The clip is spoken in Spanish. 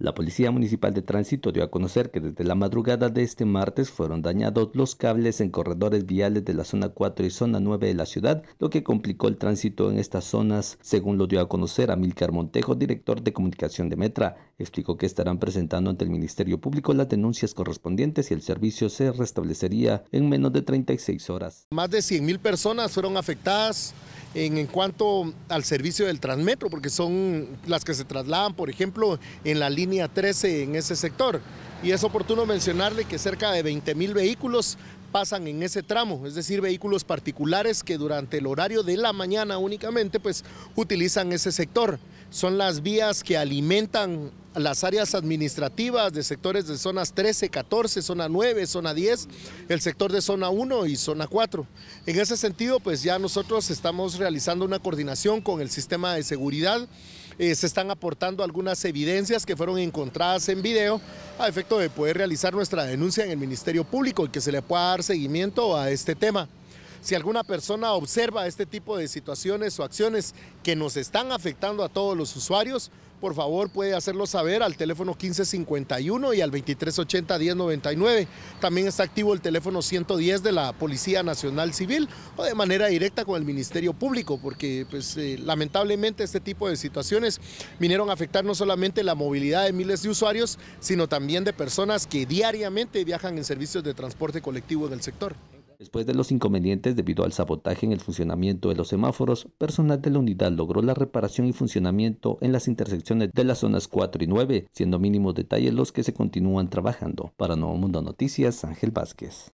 La Policía Municipal de Tránsito dio a conocer que desde la madrugada de este martes fueron dañados los cables en corredores viales de la zona 4 y zona 9 de la ciudad, lo que complicó el tránsito en estas zonas, según lo dio a conocer Amilcar Montejo, director de comunicación de Metra. Explicó que estarán presentando ante el Ministerio Público las denuncias correspondientes y el servicio se restablecería en menos de 36 horas. Más de 100.000 personas fueron afectadas en, cuanto al servicio del Transmetro, porque son las que se trasladan, por ejemplo, en la línea 13 en ese sector. Y es oportuno mencionarle que cerca de 20 mil vehículos pasan en ese tramo, es decir, vehículos particulares que durante el horario de la mañana únicamente pues utilizan ese sector. Son las vías que alimentan las áreas administrativas de sectores de zonas 13, 14, zona 9, zona 10, el sector de zona 1 y zona 4. En ese sentido, pues ya nosotros estamos realizando una coordinación con el sistema de seguridad. Eh, se están aportando algunas evidencias que fueron encontradas en video a efecto de poder realizar nuestra denuncia en el Ministerio Público y que se le pueda dar seguimiento a este tema. Si alguna persona observa este tipo de situaciones o acciones que nos están afectando a todos los usuarios, por favor puede hacerlo saber al teléfono 1551 y al 2380-1099. También está activo el teléfono 110 de la Policía Nacional Civil o de manera directa con el Ministerio Público, porque pues, eh, lamentablemente este tipo de situaciones vinieron a afectar no solamente la movilidad de miles de usuarios, sino también de personas que diariamente viajan en servicios de transporte colectivo en el sector. Después de los inconvenientes debido al sabotaje en el funcionamiento de los semáforos, personal de la unidad logró la reparación y funcionamiento en las intersecciones de las zonas 4 y 9, siendo mínimos detalles los que se continúan trabajando. Para Nuevo Mundo Noticias, Ángel Vázquez.